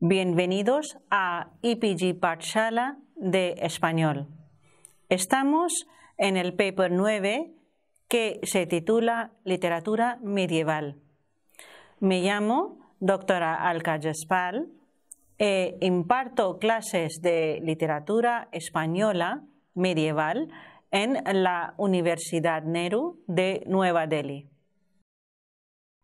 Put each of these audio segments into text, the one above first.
Bienvenidos a IPG e Parshala de Español. Estamos en el paper 9 que se titula Literatura medieval. Me llamo doctora Alka e eh, imparto clases de literatura española medieval en la Universidad Nehru de Nueva Delhi.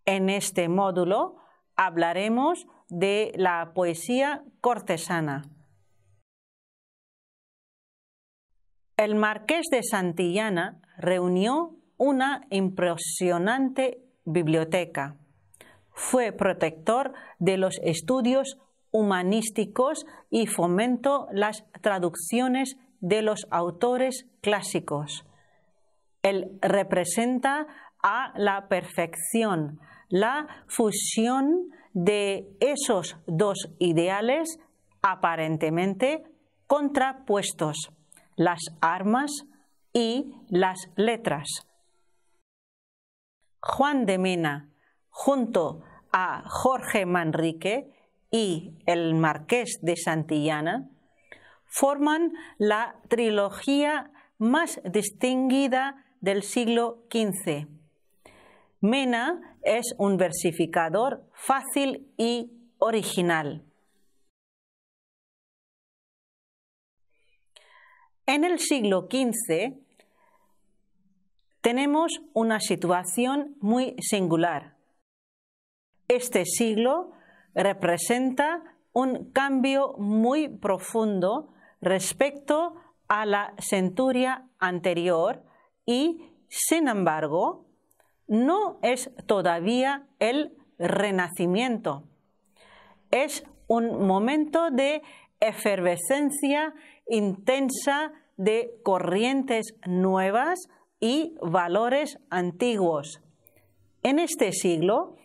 En este módulo hablaremos de la poesía cortesana. El marqués de Santillana reunió una impresionante biblioteca. Fue protector de los estudios humanísticos y fomentó las traducciones de los autores clásicos. Él representa a la perfección la fusión de esos dos ideales aparentemente contrapuestos, las armas y las letras. Juan de Mena, junto a Jorge Manrique y el marqués de Santillana, forman la trilogía más distinguida del siglo XV. Mena es un versificador fácil y original. En el siglo XV tenemos una situación muy singular. Este siglo representa un cambio muy profundo respecto a la centuria anterior y, sin embargo, no es todavía el renacimiento. Es un momento de efervescencia intensa de corrientes nuevas y valores antiguos. En este siglo,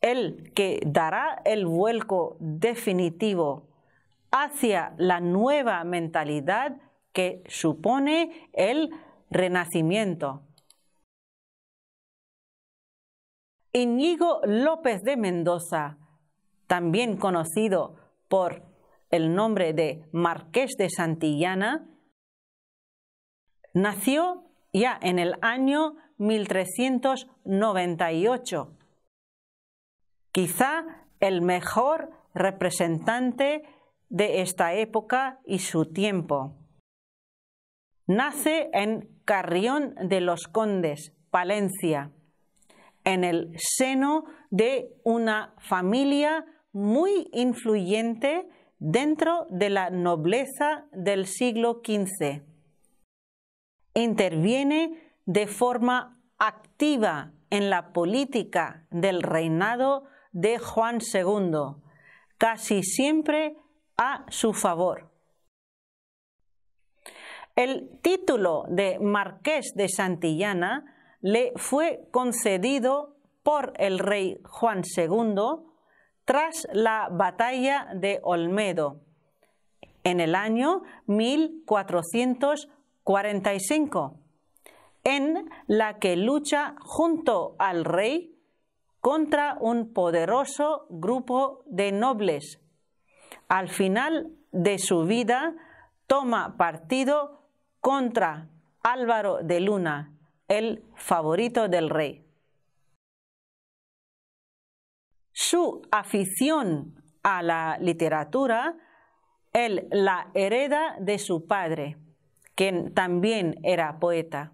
el que dará el vuelco definitivo hacia la nueva mentalidad que supone el renacimiento. Íñigo López de Mendoza, también conocido por el nombre de Marqués de Santillana, nació ya en el año 1398. Quizá el mejor representante de esta época y su tiempo. Nace en Carrión de los Condes, Palencia en el seno de una familia muy influyente dentro de la nobleza del siglo XV. Interviene de forma activa en la política del reinado de Juan II, casi siempre a su favor. El título de Marqués de Santillana le fue concedido por el rey Juan II tras la batalla de Olmedo en el año 1445, en la que lucha junto al rey contra un poderoso grupo de nobles. Al final de su vida toma partido contra Álvaro de Luna el favorito del rey. Su afición a la literatura, él la hereda de su padre, quien también era poeta.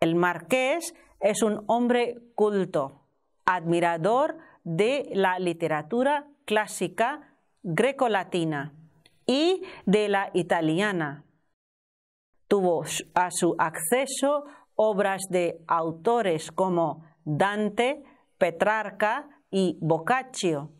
El marqués es un hombre culto, admirador de la literatura clásica grecolatina y de la italiana. Tuvo a su acceso obras de autores como Dante, Petrarca y Boccaccio.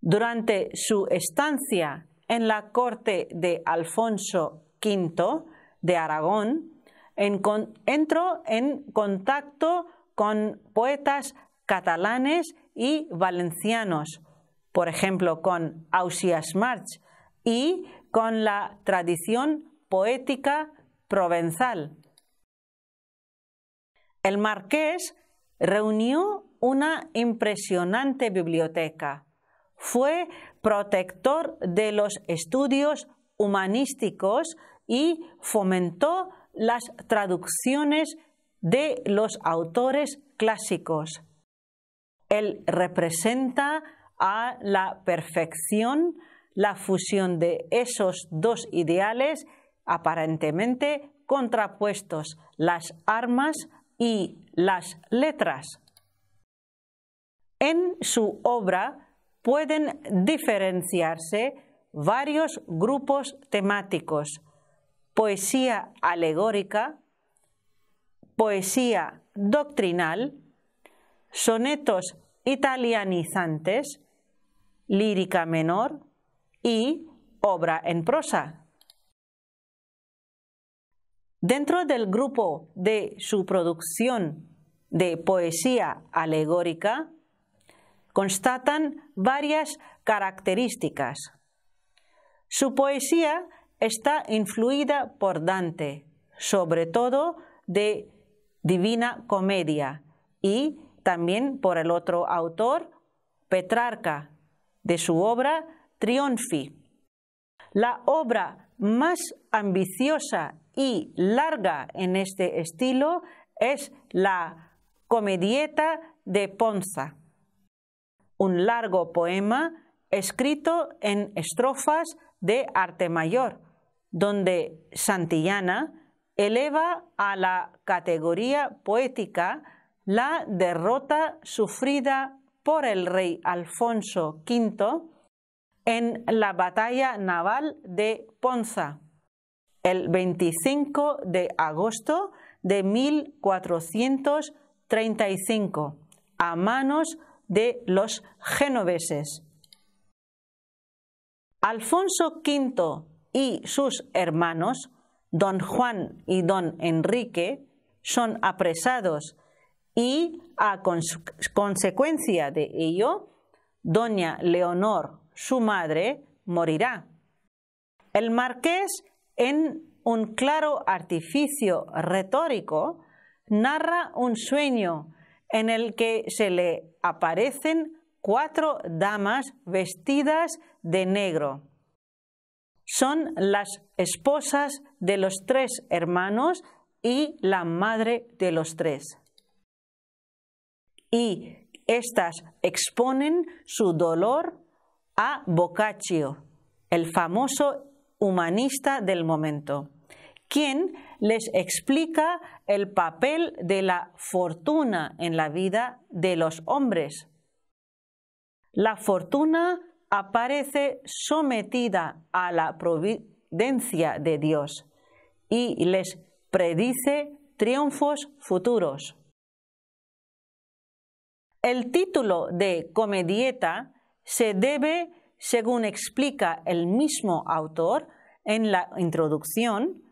Durante su estancia en la corte de Alfonso V de Aragón, entró en contacto con poetas catalanes y valencianos, por ejemplo con Ausias March y con la tradición poética provenzal. El marqués reunió una impresionante biblioteca. Fue protector de los estudios humanísticos y fomentó las traducciones de los autores clásicos. Él representa a la perfección la fusión de esos dos ideales aparentemente contrapuestos, las armas y las letras. En su obra pueden diferenciarse varios grupos temáticos, poesía alegórica, poesía doctrinal, sonetos italianizantes, lírica menor y obra en prosa. Dentro del grupo de su producción de poesía alegórica, constatan varias características. Su poesía está influida por Dante, sobre todo de Divina Comedia y también por el otro autor, Petrarca, de su obra Trionfi. La obra más ambiciosa y larga en este estilo es la Comedieta de Ponza, un largo poema escrito en estrofas de arte mayor, donde Santillana eleva a la categoría poética la derrota sufrida por el rey Alfonso V en la batalla naval de Ponza el 25 de agosto de 1435 a manos de los genoveses. Alfonso V y sus hermanos, don Juan y don Enrique, son apresados y a consecuencia de ello, doña Leonor su madre morirá. El marqués, en un claro artificio retórico, narra un sueño en el que se le aparecen cuatro damas vestidas de negro. Son las esposas de los tres hermanos y la madre de los tres. Y estas exponen su dolor a Boccaccio, el famoso humanista del momento, quien les explica el papel de la fortuna en la vida de los hombres. La fortuna aparece sometida a la providencia de Dios y les predice triunfos futuros. El título de comedieta se debe, según explica el mismo autor en la introducción,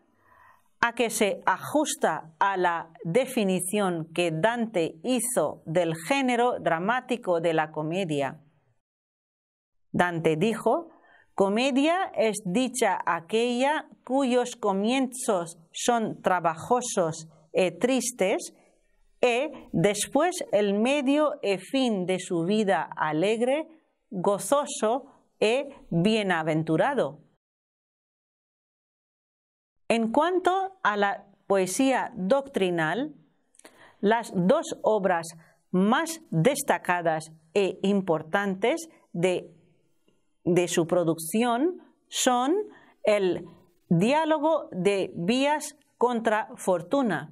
a que se ajusta a la definición que Dante hizo del género dramático de la comedia. Dante dijo, comedia es dicha aquella cuyos comienzos son trabajosos e tristes, e después el medio e fin de su vida alegre gozoso e bienaventurado. En cuanto a la poesía doctrinal, las dos obras más destacadas e importantes de, su producción son el Diálogo de Vías contra Fortuna.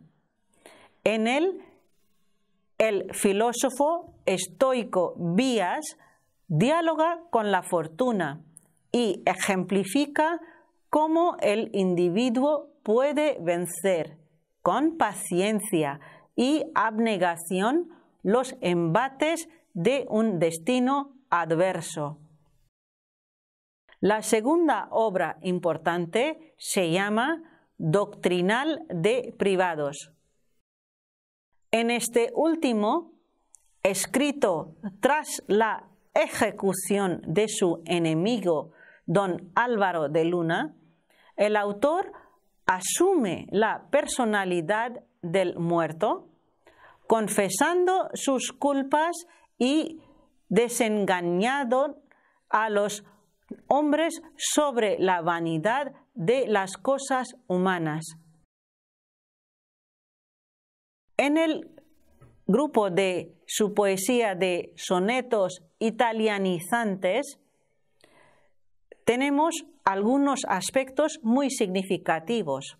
En él, el filósofo estoico Vías diáloga con la fortuna y ejemplifica cómo el individuo puede vencer con paciencia y abnegación los embates de un destino adverso. La segunda obra importante se llama Doctrinal de Privados. En este último, escrito tras la ejecución de su enemigo, don Álvaro de Luna, el autor asume la personalidad del muerto, confesando sus culpas y desengañado a los hombres sobre la vanidad de las cosas humanas. En el grupo de su poesía de sonetos italianizantes, tenemos algunos aspectos muy significativos.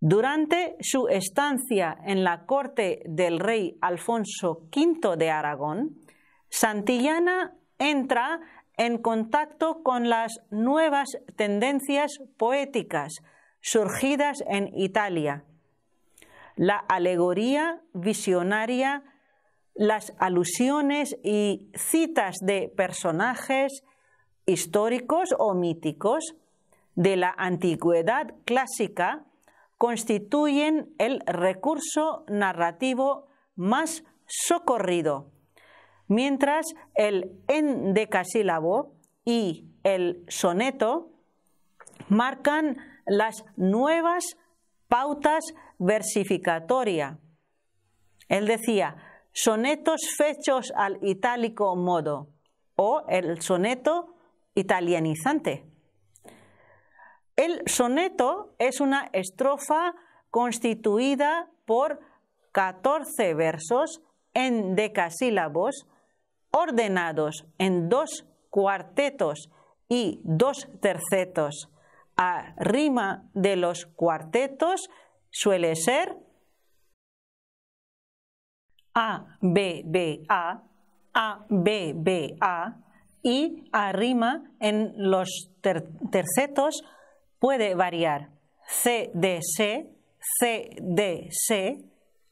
Durante su estancia en la corte del rey Alfonso V de Aragón, Santillana entra en contacto con las nuevas tendencias poéticas surgidas en Italia la alegoría visionaria, las alusiones y citas de personajes históricos o míticos de la antigüedad clásica constituyen el recurso narrativo más socorrido, mientras el endecasílabo y el soneto marcan las nuevas pautas versificatoria. Él decía, sonetos fechos al itálico modo o el soneto italianizante. El soneto es una estrofa constituida por 14 versos en decasílabos ordenados en dos cuartetos y dos tercetos a rima de los cuartetos suele ser A, B, B, A, A, B, B, A y arrima en los tercetos puede variar C, D, C, C, D, C,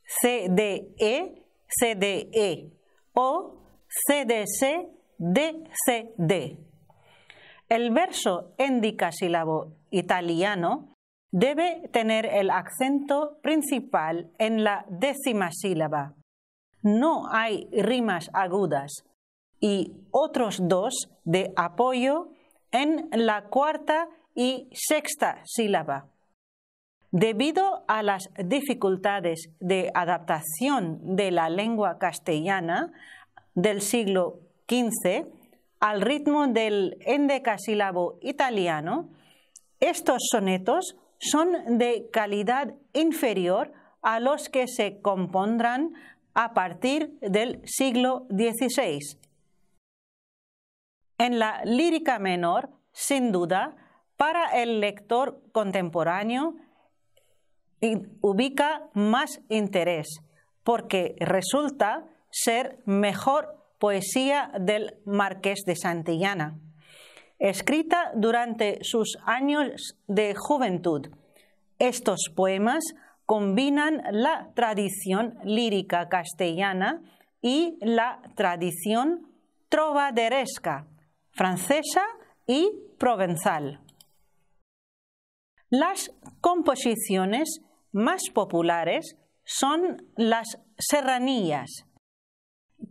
C, D, e, C, D, e, o C, D, C, D, C, D. El verso endicasílabo italiano debe tener el acento principal en la décima sílaba. No hay rimas agudas y otros dos de apoyo en la cuarta y sexta sílaba. Debido a las dificultades de adaptación de la lengua castellana del siglo XV al ritmo del endecasílabo italiano, estos sonetos son de calidad inferior a los que se compondrán a partir del siglo XVI. En la lírica menor, sin duda, para el lector contemporáneo ubica más interés, porque resulta ser mejor poesía del marqués de Santillana escrita durante sus años de juventud. Estos poemas combinan la tradición lírica castellana y la tradición trovaderesca, francesa y provenzal. Las composiciones más populares son las serranías,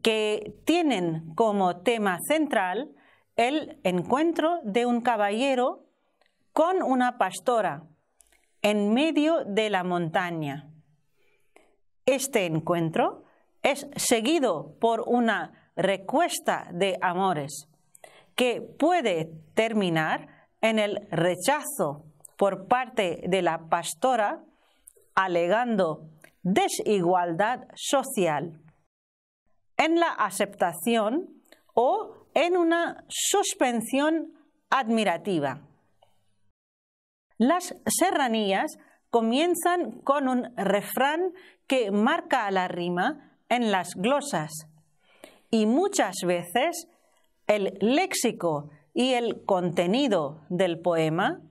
que tienen como tema central el encuentro de un caballero con una pastora en medio de la montaña. Este encuentro es seguido por una recuesta de amores que puede terminar en el rechazo por parte de la pastora alegando desigualdad social, en la aceptación o en una suspensión admirativa. Las serranías comienzan con un refrán que marca a la rima en las glosas y muchas veces el léxico y el contenido del poema,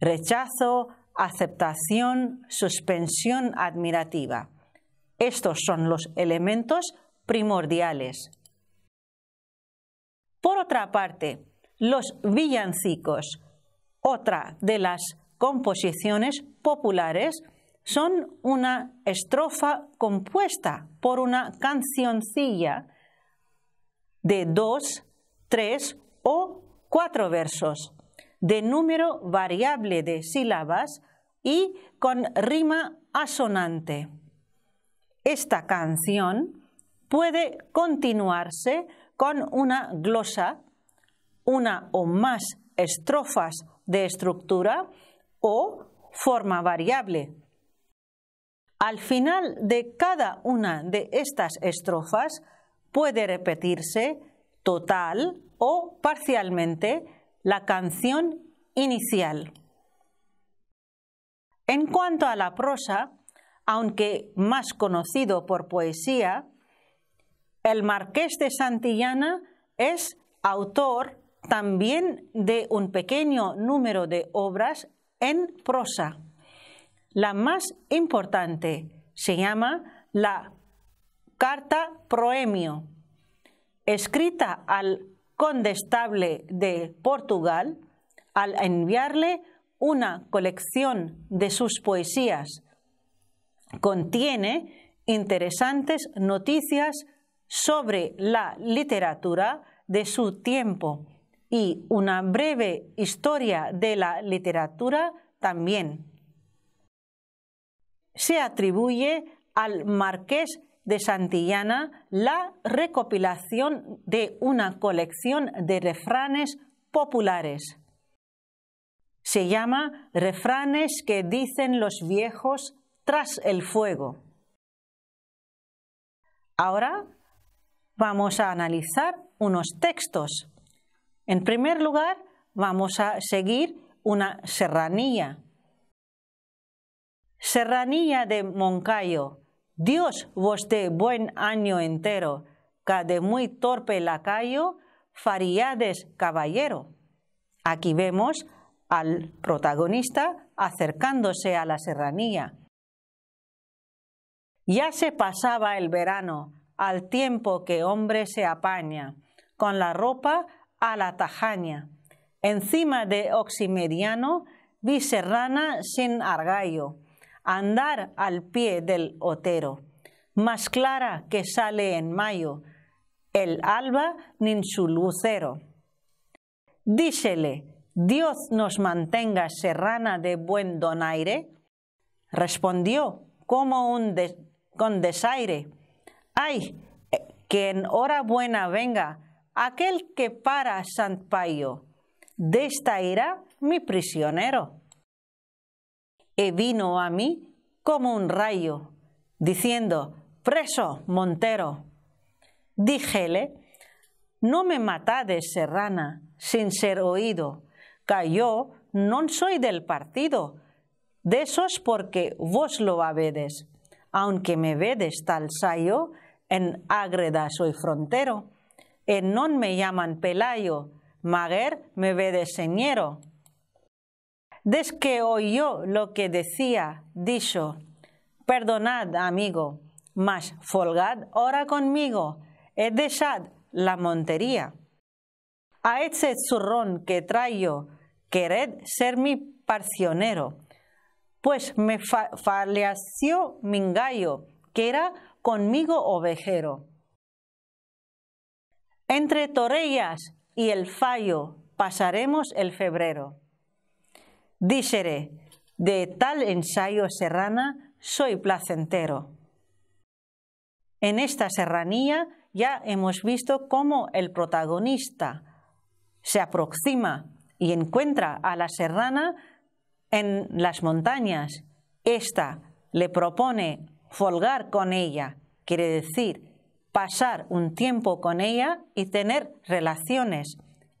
rechazo, aceptación, suspensión admirativa. Estos son los elementos primordiales. Por otra parte, los villancicos, otra de las composiciones populares, son una estrofa compuesta por una cancioncilla de dos, tres o cuatro versos, de número variable de sílabas y con rima asonante. Esta canción puede continuarse con una glosa, una o más estrofas de estructura o forma variable. Al final de cada una de estas estrofas puede repetirse total o parcialmente la canción inicial. En cuanto a la prosa, aunque más conocido por poesía, el marqués de Santillana es autor también de un pequeño número de obras en prosa. La más importante se llama la Carta Proemio, escrita al condestable de Portugal al enviarle una colección de sus poesías. Contiene interesantes noticias sobre la literatura de su tiempo y una breve historia de la literatura también. Se atribuye al marqués de Santillana la recopilación de una colección de refranes populares. Se llama Refranes que dicen los viejos tras el fuego. Ahora vamos a analizar unos textos. En primer lugar, vamos a seguir una serranía. Serranía de Moncayo, Dios vos dé buen año entero, cade muy torpe lacayo, fariades caballero. Aquí vemos al protagonista acercándose a la serranía. Ya se pasaba el verano, al tiempo que hombre se apaña, con la ropa a la tajaña. Encima de oximediano, vi serrana sin argallo, andar al pie del otero. Más clara que sale en mayo, el alba ni su lucero. dísele Dios nos mantenga serrana de buen donaire. Respondió, como un con desaire, Ay, eh, que en hora buena venga aquel que para Sant De desta era mi prisionero. Y vino a mí como un rayo, diciendo, preso, Montero. Díjele, no me matades, serrana, sin ser oído, que yo no soy del partido, de esos porque vos lo habedes. Aunque me vedes tal sayo, en Ágreda soy frontero, en non me llaman Pelayo, maguer me ve de señero. Desque oyó lo que decía, dijo, perdonad amigo, mas folgad ora conmigo, e dejad la montería. A ese zurrón que traigo, quered ser mi parcionero, pues me fa gallo, que era conmigo ovejero. Entre Torellas y el Fallo pasaremos el febrero. Dísere: de tal ensayo serrana soy placentero. En esta serranía ya hemos visto cómo el protagonista se aproxima y encuentra a la serrana en las montañas. Esta le propone folgar con ella, quiere decir pasar un tiempo con ella y tener relaciones.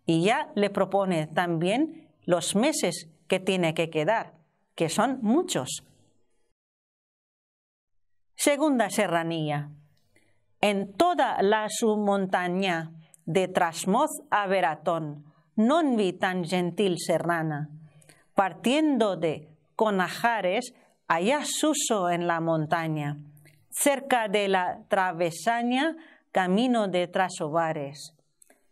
Y ya le propone también los meses que tiene que quedar, que son muchos. Segunda serranía. En toda la submontaña de Trasmoz a Veratón, no vi tan gentil serrana, partiendo de Conajares allá Suso en la montaña, cerca de la travesaña, camino de Trasovares.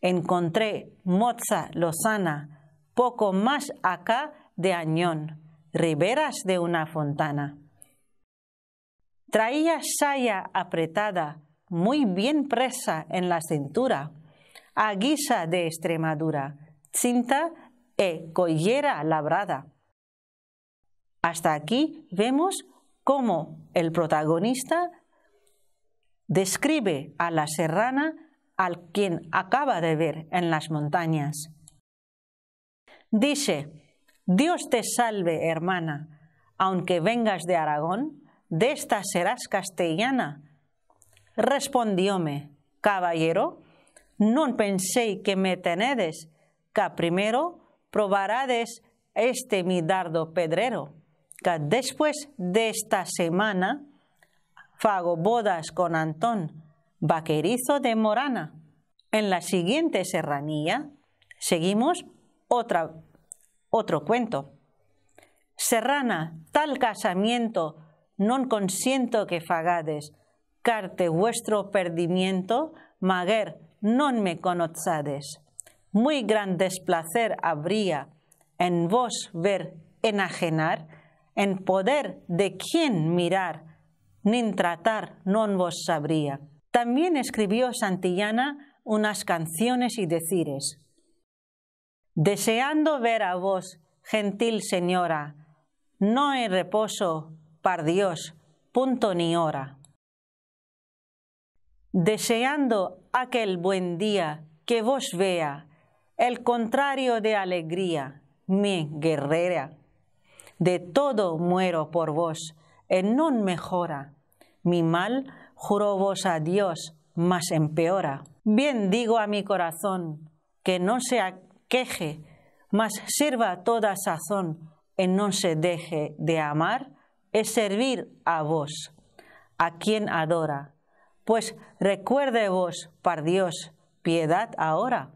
Encontré Moza Lozana, poco más acá de Añón, riberas de una fontana. Traía saya apretada, muy bien presa en la cintura, a guisa de Extremadura, cinta e collera labrada. Hasta aquí vemos cómo el protagonista describe a la serrana al quien acaba de ver en las montañas. Dice, Dios te salve, hermana, aunque vengas de Aragón, de serás castellana. Respondióme, caballero, no pensé que me tenedes, que primero probarades este mi dardo pedrero después de esta semana fago bodas con Antón, vaquerizo de Morana. En la siguiente serranía seguimos otra, otro cuento. Serrana, tal casamiento, non consiento que fagades, carte vuestro perdimiento, maguer, non me conozades. Muy gran desplacer habría en vos ver enajenar en poder de quién mirar, ni tratar no vos sabría. También escribió Santillana unas canciones y decires. Deseando ver a vos, gentil señora, no hay reposo, par Dios, punto ni hora. Deseando aquel buen día que vos vea, el contrario de alegría, mi guerrera de todo muero por vos, en non mejora. Mi mal juro vos a Dios, mas empeora. Bien digo a mi corazón, que no se aqueje, mas sirva toda sazón, en no se deje de amar, es servir a vos, a quien adora. Pues recuerde vos, par Dios, piedad ahora.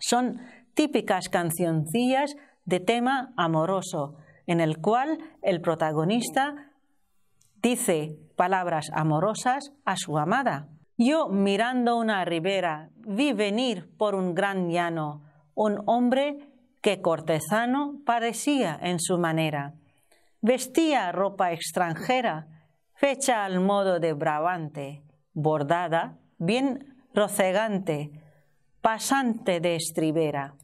Son típicas cancioncillas de tema amoroso, en el cual el protagonista dice palabras amorosas a su amada. Yo mirando una ribera vi venir por un gran llano un hombre que cortesano parecía en su manera. Vestía ropa extranjera, fecha al modo de Brabante, bordada, bien rocegante, pasante de estribera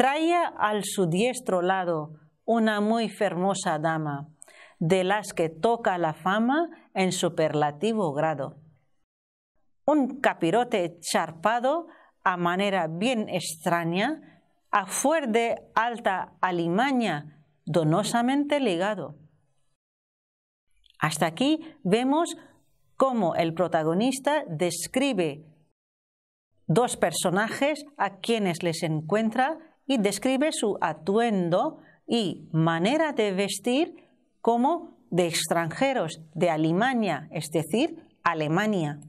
traía al su diestro lado una muy fermosa dama, de las que toca la fama en superlativo grado. Un capirote charpado a manera bien extraña, a fuer de alta alimaña, donosamente ligado. Hasta aquí vemos cómo el protagonista describe dos personajes a quienes les encuentra y describe su atuendo y manera de vestir como de extranjeros de Alemania, es decir, Alemania.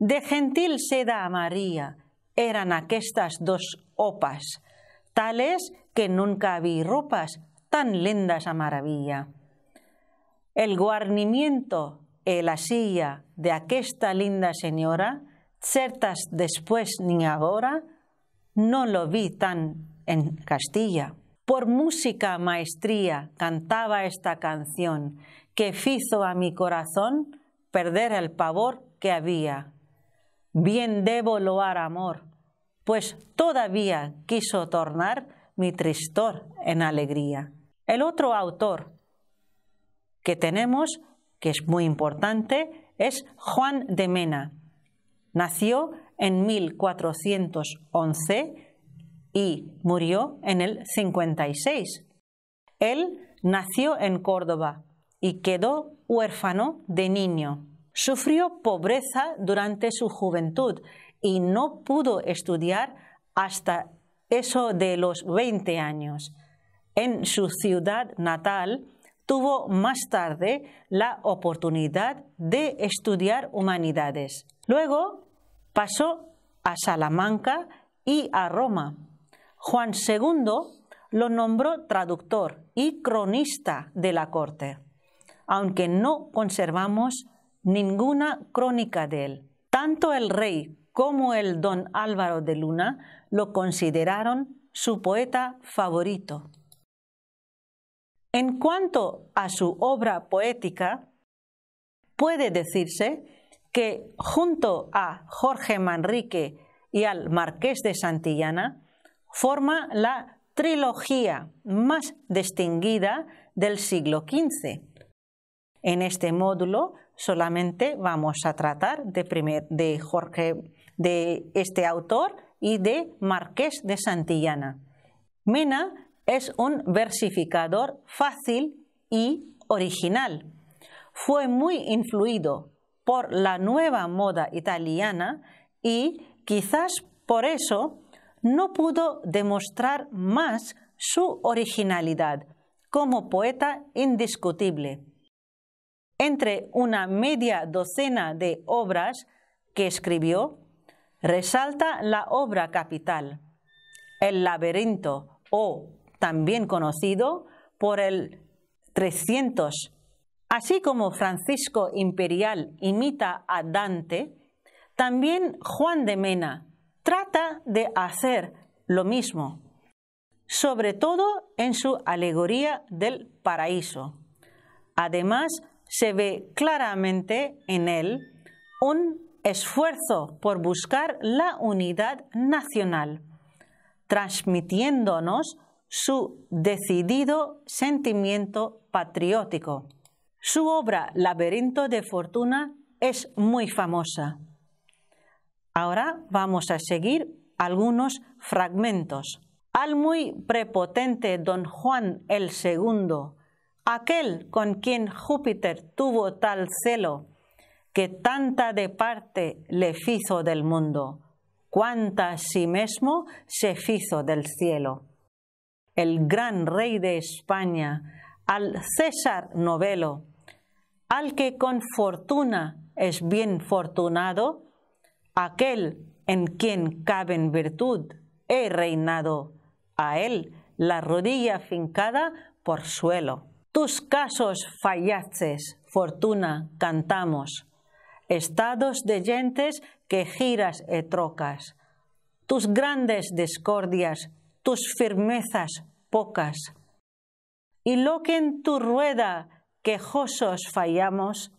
De gentil seda María eran aquestas dos opas, tales que nunca vi ropas tan lindas a maravilla. El guarnimiento el la silla de aquesta linda señora, certas después ni ahora, no lo vi tan en Castilla. Por música maestría cantaba esta canción que hizo a mi corazón perder el pavor que había. Bien debo loar amor, pues todavía quiso tornar mi tristor en alegría. El otro autor que tenemos, que es muy importante, es Juan de Mena. Nació en 1411 y murió en el 56. Él nació en Córdoba y quedó huérfano de niño. Sufrió pobreza durante su juventud y no pudo estudiar hasta eso de los 20 años. En su ciudad natal tuvo más tarde la oportunidad de estudiar humanidades. Luego pasó a Salamanca y a Roma. Juan II lo nombró traductor y cronista de la corte, aunque no conservamos ninguna crónica de él. Tanto el rey como el don Álvaro de Luna lo consideraron su poeta favorito. En cuanto a su obra poética, puede decirse que junto a Jorge Manrique y al Marqués de Santillana, forma la trilogía más distinguida del siglo XV. En este módulo solamente vamos a tratar de, de Jorge, de este autor y de Marqués de Santillana. Mena es un versificador fácil y original. Fue muy influido por la nueva moda italiana y quizás por eso no pudo demostrar más su originalidad como poeta indiscutible. Entre una media docena de obras que escribió, resalta la obra capital, El laberinto, o también conocido por el 300. Así como Francisco Imperial imita a Dante, también Juan de Mena trata de hacer lo mismo, sobre todo en su alegoría del paraíso. Además, se ve claramente en él un esfuerzo por buscar la unidad nacional, transmitiéndonos su decidido sentimiento patriótico. Su obra Laberinto de Fortuna es muy famosa. Ahora vamos a seguir algunos fragmentos. Al muy prepotente don Juan el segundo, aquel con quien Júpiter tuvo tal celo, que tanta de parte le fizo del mundo, cuanta sí mismo se fizo del cielo. El gran rey de España, al César novelo, al que con fortuna es bien fortunado, Aquel en quien caben virtud, he reinado. A él la rodilla fincada por suelo. Tus casos fallaces, fortuna, cantamos. Estados de gentes que giras e trocas. Tus grandes discordias, tus firmezas pocas. Y lo que en tu rueda quejosos fallamos,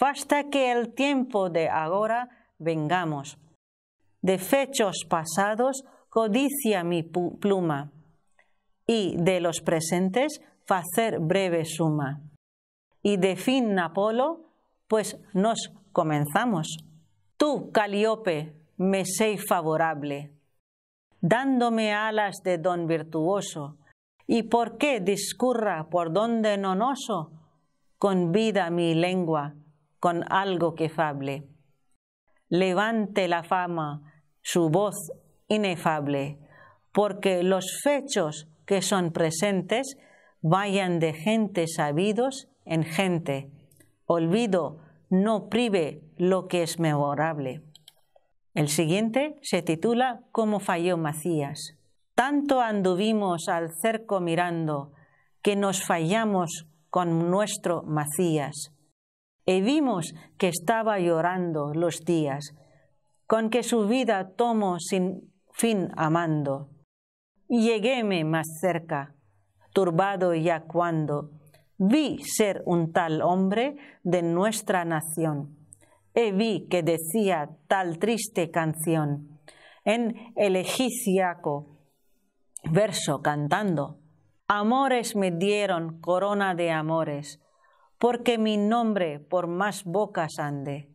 basta que el tiempo de ahora vengamos. De fechos pasados codicia mi pluma, y de los presentes facer breve suma. Y de fin Apolo, pues nos comenzamos. Tú, Caliope, me sei favorable, dándome alas de don virtuoso, y por qué discurra por donde nonoso, con vida mi lengua, con algo que fable levante la fama su voz inefable, porque los fechos que son presentes vayan de gente sabidos en gente. Olvido no prive lo que es memorable. El siguiente se titula ¿Cómo falló Macías? Tanto anduvimos al cerco mirando que nos fallamos con nuestro Macías y vimos que estaba llorando los días, con que su vida tomo sin fin amando. Lleguéme más cerca, turbado ya cuando vi ser un tal hombre de nuestra nación, y vi que decía tal triste canción en elegiciaco verso cantando. Amores me dieron corona de amores, porque mi nombre por más bocas ande.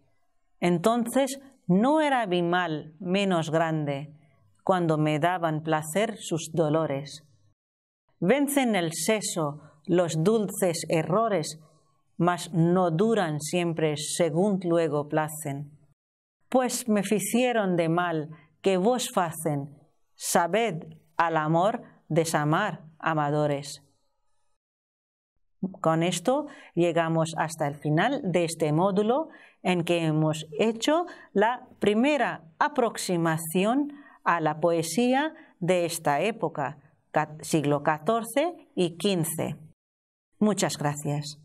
Entonces no era mi mal menos grande cuando me daban placer sus dolores. Vencen el seso los dulces errores, mas no duran siempre según luego placen. Pues me ficieron de mal que vos facen, sabed al amor desamar, amadores. Con esto llegamos hasta el final de este módulo en que hemos hecho la primera aproximación a la poesía de esta época, siglo XIV y XV. Muchas gracias.